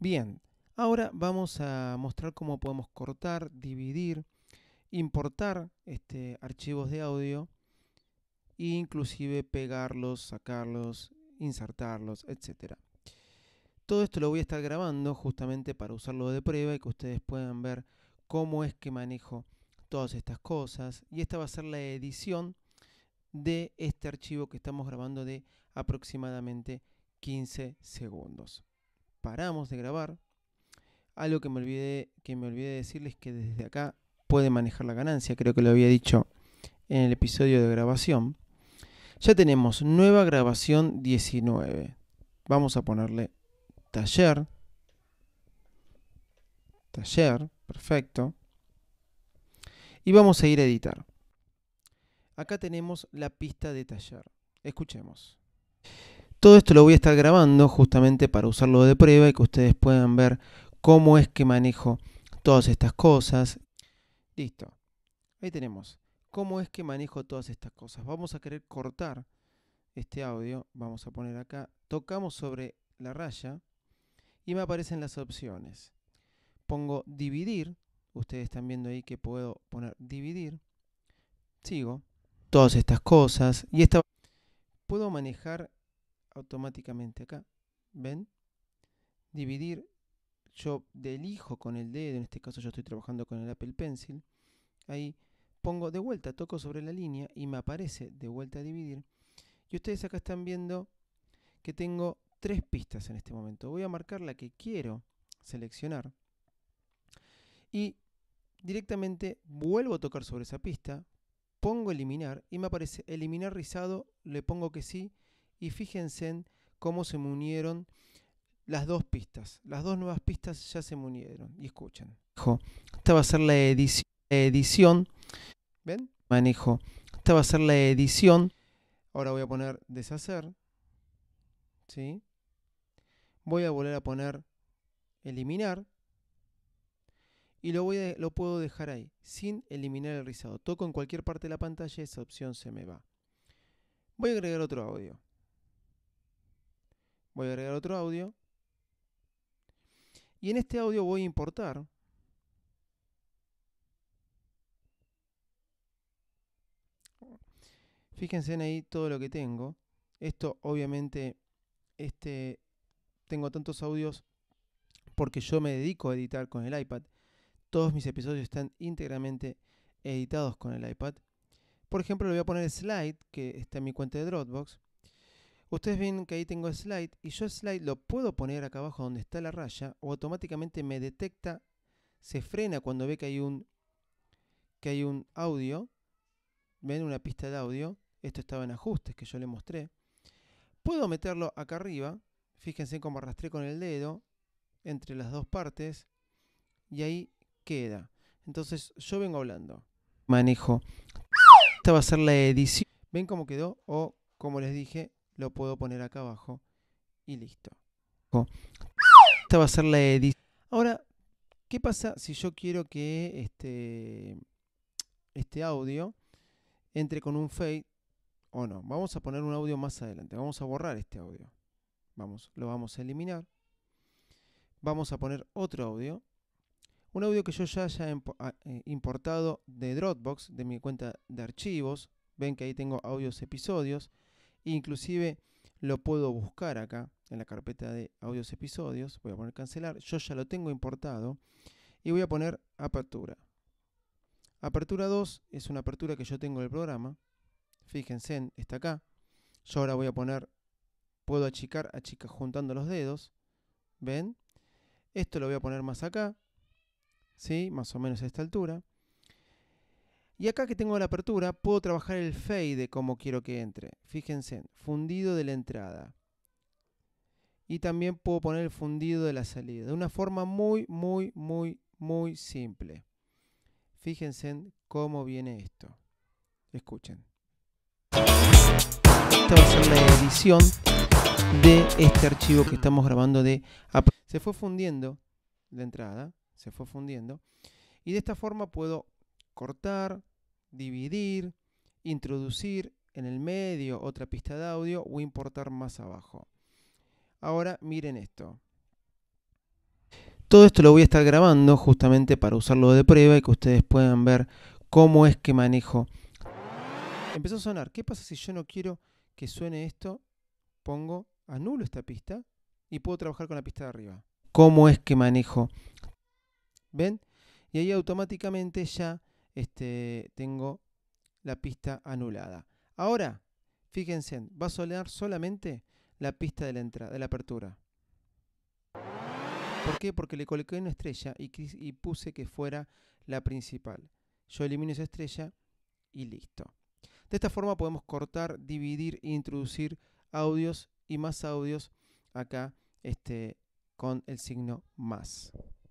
Bien, ahora vamos a mostrar cómo podemos cortar, dividir, importar este, archivos de audio e inclusive pegarlos, sacarlos, insertarlos, etc. Todo esto lo voy a estar grabando justamente para usarlo de prueba y que ustedes puedan ver cómo es que manejo todas estas cosas. Y esta va a ser la edición de este archivo que estamos grabando de aproximadamente 15 segundos paramos de grabar. Algo que me olvidé, que me olvidé decirles que desde acá puede manejar la ganancia, creo que lo había dicho en el episodio de grabación. Ya tenemos nueva grabación 19. Vamos a ponerle taller. Taller, perfecto. Y vamos a ir a editar. Acá tenemos la pista de taller. Escuchemos. Todo esto lo voy a estar grabando justamente para usarlo de prueba y que ustedes puedan ver cómo es que manejo todas estas cosas. Listo. Ahí tenemos. ¿Cómo es que manejo todas estas cosas? Vamos a querer cortar este audio. Vamos a poner acá. Tocamos sobre la raya y me aparecen las opciones. Pongo dividir. Ustedes están viendo ahí que puedo poner dividir. Sigo. Todas estas cosas. Y esta... Puedo manejar automáticamente acá. ¿Ven? Dividir, yo delijo con el dedo, en este caso yo estoy trabajando con el Apple Pencil. Ahí pongo de vuelta, toco sobre la línea y me aparece de vuelta a dividir. Y ustedes acá están viendo que tengo tres pistas en este momento. Voy a marcar la que quiero seleccionar. Y directamente vuelvo a tocar sobre esa pista, pongo eliminar y me aparece eliminar rizado, le pongo que sí y fíjense en cómo se me unieron las dos pistas. Las dos nuevas pistas ya se me unieron y escuchan. Esta va a ser la edición. ¿Ven? Manejo. Esta va a ser la edición. Ahora voy a poner deshacer. ¿Sí? Voy a volver a poner eliminar. Y lo, voy lo puedo dejar ahí, sin eliminar el rizado. Toco en cualquier parte de la pantalla y esa opción se me va. Voy a agregar otro audio. Voy a agregar otro audio. Y en este audio voy a importar Fíjense en ahí todo lo que tengo. Esto obviamente, este, tengo tantos audios porque yo me dedico a editar con el iPad. Todos mis episodios están íntegramente editados con el iPad. Por ejemplo, le voy a poner slide, que está en mi cuenta de Dropbox. Ustedes ven que ahí tengo slide y yo slide lo puedo poner acá abajo donde está la raya o automáticamente me detecta, se frena cuando ve que hay un, que hay un audio. Ven una pista de audio. Esto estaba en ajustes que yo le mostré. Puedo meterlo acá arriba. Fíjense cómo arrastré con el dedo entre las dos partes. Y ahí queda. Entonces yo vengo hablando. Manejo. Esta va a ser la edición. ¿Ven cómo quedó? O como les dije, lo puedo poner acá abajo y listo. Esta va a ser la edición. Ahora, ¿qué pasa si yo quiero que este, este audio entre con un fade o no? Vamos a poner un audio más adelante. Vamos a borrar este audio. Vamos, lo vamos a eliminar. Vamos a poner otro audio. Un audio que yo ya haya ah, eh, importado de Dropbox, de mi cuenta de archivos. Ven que ahí tengo audios episodios. Inclusive lo puedo buscar acá en la carpeta de audios episodios. Voy a poner cancelar. Yo ya lo tengo importado. Y voy a poner apertura. Apertura 2 es una apertura que yo tengo del el programa. Fíjense, está acá. Yo ahora voy a poner, puedo achicar, achicar juntando los dedos. ¿Ven? Esto lo voy a poner más acá. ¿Sí? Más o menos a esta altura. Y acá que tengo la apertura, puedo trabajar el fade como quiero que entre. Fíjense, fundido de la entrada. Y también puedo poner el fundido de la salida. De una forma muy, muy, muy, muy simple. Fíjense cómo viene esto. Escuchen. Esta va a ser la edición de este archivo que estamos grabando de... Se fue fundiendo la entrada, se fue fundiendo. Y de esta forma puedo cortar, dividir, introducir en el medio otra pista de audio o importar más abajo. Ahora miren esto. Todo esto lo voy a estar grabando justamente para usarlo de prueba y que ustedes puedan ver cómo es que manejo. Empezó a sonar. ¿Qué pasa si yo no quiero que suene esto? Pongo, anulo esta pista y puedo trabajar con la pista de arriba. ¿Cómo es que manejo? ¿Ven? Y ahí automáticamente ya este, tengo la pista anulada. Ahora, fíjense, va a sonar solamente la pista de la, entrada, de la apertura. ¿Por qué? Porque le coloqué una estrella y, puse que fuera la principal. Yo elimino esa estrella y listo. De esta forma podemos cortar, dividir e introducir audios y más audios acá este, con el signo más.